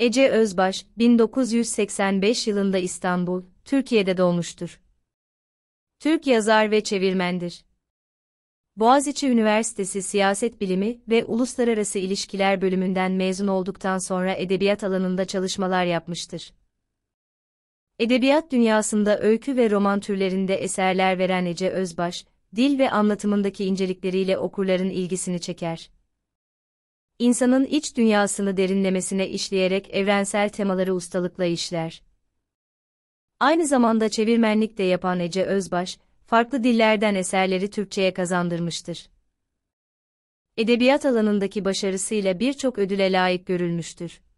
Ece Özbaş, 1985 yılında İstanbul, Türkiye'de doğmuştur. Türk yazar ve çevirmendir. Boğaziçi Üniversitesi Siyaset Bilimi ve Uluslararası İlişkiler bölümünden mezun olduktan sonra edebiyat alanında çalışmalar yapmıştır. Edebiyat dünyasında öykü ve roman türlerinde eserler veren Ece Özbaş, dil ve anlatımındaki incelikleriyle okurların ilgisini çeker insanın iç dünyasını derinlemesine işleyerek evrensel temaları ustalıkla işler. Aynı zamanda çevirmenlik de yapan Ece Özbaş, farklı dillerden eserleri Türkçe'ye kazandırmıştır. Edebiyat alanındaki başarısıyla birçok ödüle layık görülmüştür.